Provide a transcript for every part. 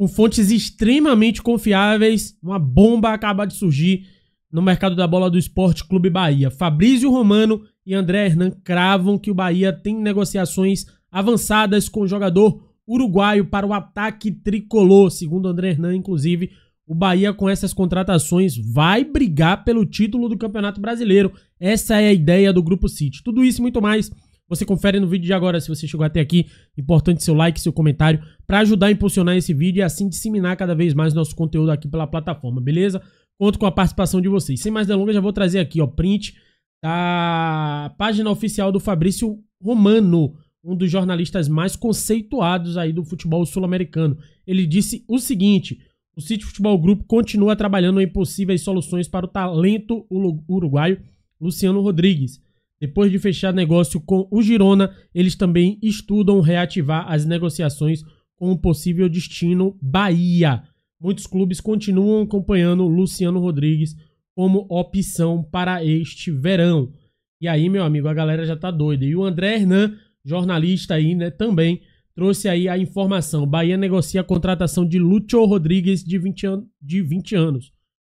com fontes extremamente confiáveis, uma bomba acaba de surgir no mercado da bola do Esporte Clube Bahia. Fabrício Romano e André Hernan cravam que o Bahia tem negociações avançadas com o jogador uruguaio para o ataque tricolor. Segundo André Hernan, inclusive, o Bahia com essas contratações vai brigar pelo título do Campeonato Brasileiro. Essa é a ideia do Grupo City. Tudo isso e muito mais você confere no vídeo de agora se você chegou até aqui. Importante seu like, seu comentário para ajudar a impulsionar esse vídeo e assim disseminar cada vez mais nosso conteúdo aqui pela plataforma, beleza? Conto com a participação de vocês. Sem mais delongas, já vou trazer aqui, ó, print da página oficial do Fabrício Romano, um dos jornalistas mais conceituados aí do futebol sul-americano. Ele disse o seguinte: o City Futebol Group continua trabalhando em possíveis soluções para o talento uruguaio Luciano Rodrigues depois de fechar negócio com o Girona, eles também estudam reativar as negociações com o possível destino Bahia. Muitos clubes continuam acompanhando Luciano Rodrigues como opção para este verão. E aí, meu amigo, a galera já tá doida. E o André Hernan, jornalista aí, né, também trouxe aí a informação. Bahia negocia a contratação de Lúcio Rodrigues de 20, an de 20 anos.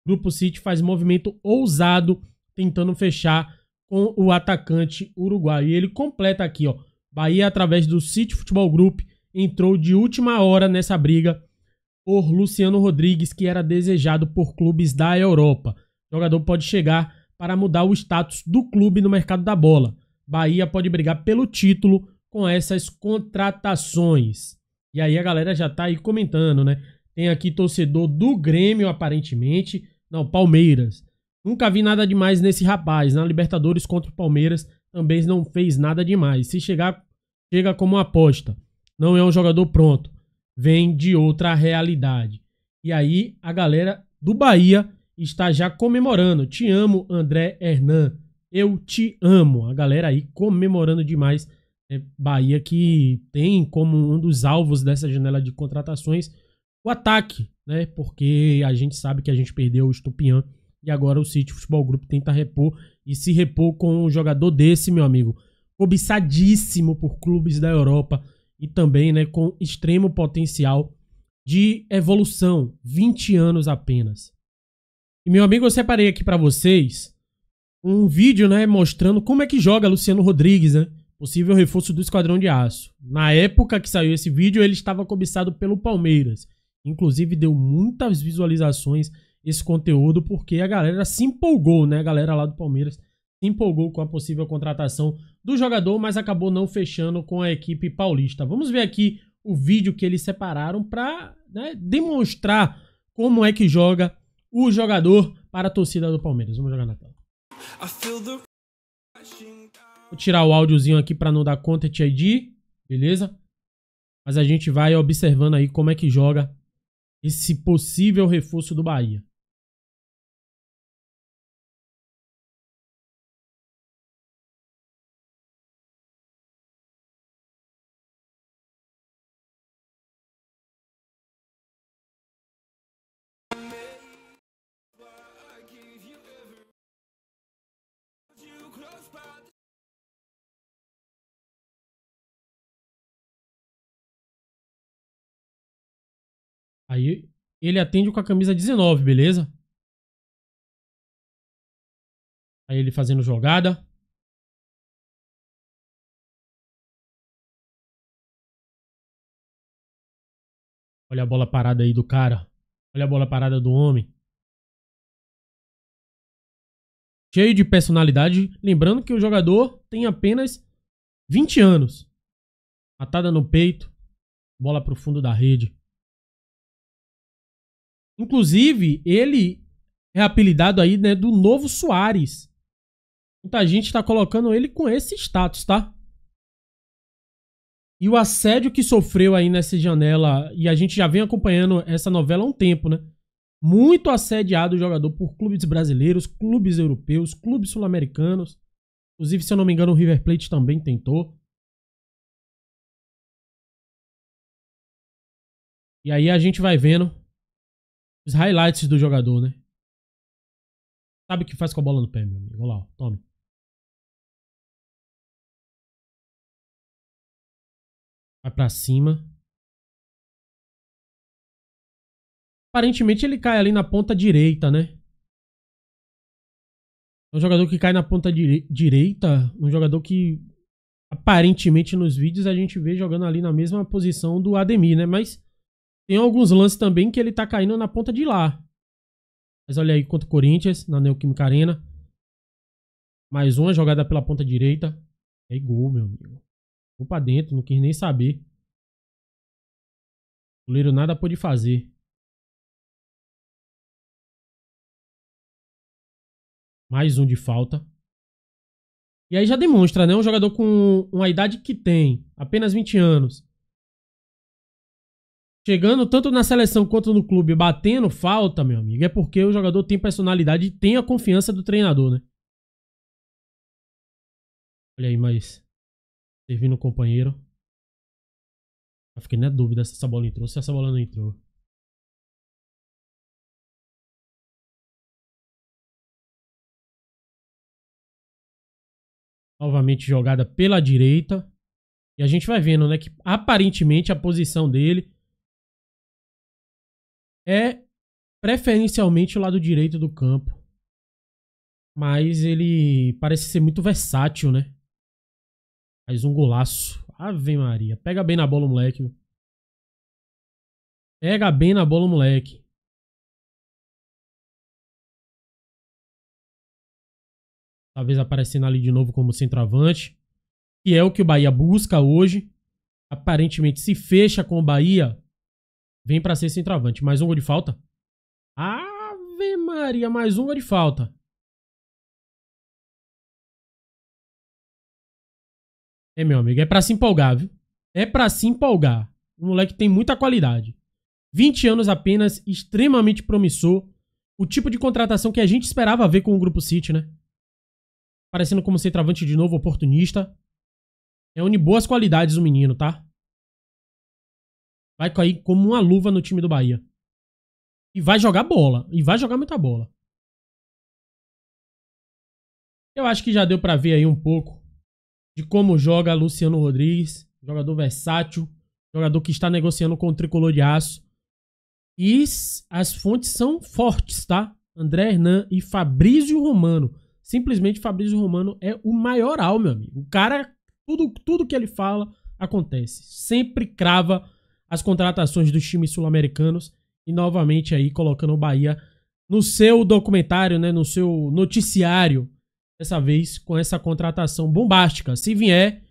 Grupo City faz movimento ousado tentando fechar com o atacante uruguaio. E ele completa aqui, ó. Bahia, através do City Futebol Group, entrou de última hora nessa briga por Luciano Rodrigues, que era desejado por clubes da Europa. O jogador pode chegar para mudar o status do clube no mercado da bola. Bahia pode brigar pelo título com essas contratações. E aí a galera já tá aí comentando, né? Tem aqui torcedor do Grêmio, aparentemente. Não, Palmeiras. Nunca vi nada demais nesse rapaz. Na né? Libertadores contra o Palmeiras também não fez nada demais. Se chegar, chega como aposta. Não é um jogador pronto. Vem de outra realidade. E aí a galera do Bahia está já comemorando. Te amo, André Hernan. Eu te amo. A galera aí comemorando demais. É Bahia que tem como um dos alvos dessa janela de contratações o ataque, né? Porque a gente sabe que a gente perdeu o Estupian e agora o City Futebol Grupo tenta repor e se repor com um jogador desse, meu amigo. Cobiçadíssimo por clubes da Europa e também né, com extremo potencial de evolução. 20 anos apenas. E, meu amigo, eu separei aqui para vocês um vídeo né, mostrando como é que joga Luciano Rodrigues, né? Possível reforço do Esquadrão de Aço. Na época que saiu esse vídeo, ele estava cobiçado pelo Palmeiras. Inclusive, deu muitas visualizações esse conteúdo, porque a galera se empolgou, né? A galera lá do Palmeiras se empolgou com a possível contratação do jogador, mas acabou não fechando com a equipe paulista. Vamos ver aqui o vídeo que eles separaram para né, demonstrar como é que joga o jogador para a torcida do Palmeiras. Vamos jogar na tela. Vou tirar o áudiozinho aqui para não dar Content ID, beleza? Mas a gente vai observando aí como é que joga esse possível reforço do Bahia. Aí ele atende com a camisa 19, beleza? Aí ele fazendo jogada. Olha a bola parada aí do cara. Olha a bola parada do homem. Cheio de personalidade. Lembrando que o jogador tem apenas 20 anos. Matada no peito. Bola pro fundo da rede. Inclusive, ele é apelidado aí, né, do novo Soares. Muita gente tá colocando ele com esse status, tá? E o assédio que sofreu aí nessa janela, e a gente já vem acompanhando essa novela há um tempo, né? Muito assediado o jogador por clubes brasileiros, clubes europeus, clubes sul-americanos. Inclusive, se eu não me engano, o River Plate também tentou. E aí a gente vai vendo os highlights do jogador, né? Sabe o que faz com a bola no pé, meu amigo. Olha lá, tome. Vai pra cima. Aparentemente ele cai ali na ponta direita, né? É um jogador que cai na ponta dire direita. Um jogador que aparentemente nos vídeos a gente vê jogando ali na mesma posição do Ademir, né? Mas tem alguns lances também que ele tá caindo na ponta de lá. Mas olha aí contra o Corinthians, na Neoquímica Arena. Mais uma jogada pela ponta direita. É gol, meu amigo. Vou pra dentro, não quis nem saber. O goleiro nada pôde fazer. Mais um de falta. E aí já demonstra, né? Um jogador com uma idade que tem, apenas 20 anos, chegando tanto na seleção quanto no clube, batendo falta, meu amigo, é porque o jogador tem personalidade e tem a confiança do treinador, né? Olha aí, mas servindo o companheiro. Eu fiquei na dúvida se essa bola entrou, se essa bola não entrou. Novamente jogada pela direita. E a gente vai vendo, né, que aparentemente a posição dele é preferencialmente o lado direito do campo. Mas ele parece ser muito versátil, né? Faz um golaço. Ave Maria. Pega bem na bola, moleque. Pega bem na bola, moleque. Talvez aparecendo ali de novo como centroavante. Que é o que o Bahia busca hoje. Aparentemente se fecha com o Bahia Vem para ser centroavante. Mais um gol de falta. Ave Maria, mais um gol de falta. É, meu amigo, é para se empolgar, viu? É para se empolgar. O moleque tem muita qualidade. 20 anos apenas, extremamente promissor. O tipo de contratação que a gente esperava ver com o Grupo City, né? Parecendo como centroavante de novo, oportunista. É une boas qualidades o menino, tá? vai cair como uma luva no time do Bahia. E vai jogar bola. E vai jogar muita bola. Eu acho que já deu para ver aí um pouco de como joga Luciano Rodrigues, jogador versátil, jogador que está negociando com o Tricolor de Aço. E as fontes são fortes, tá? André Hernan e Fabrício Romano. Simplesmente Fabrício Romano é o maior maioral, meu amigo. O cara, tudo, tudo que ele fala acontece. Sempre crava as contratações dos times sul-americanos e novamente aí colocando o Bahia no seu documentário, né, no seu noticiário, dessa vez com essa contratação bombástica. Se vier,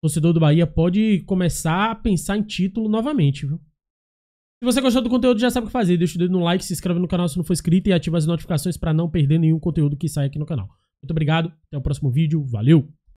o torcedor do Bahia pode começar a pensar em título novamente, viu? Se você gostou do conteúdo, já sabe o que fazer. Deixa o dedo no like, se inscreve no canal se não for inscrito e ativa as notificações para não perder nenhum conteúdo que sai aqui no canal. Muito obrigado, até o próximo vídeo, valeu!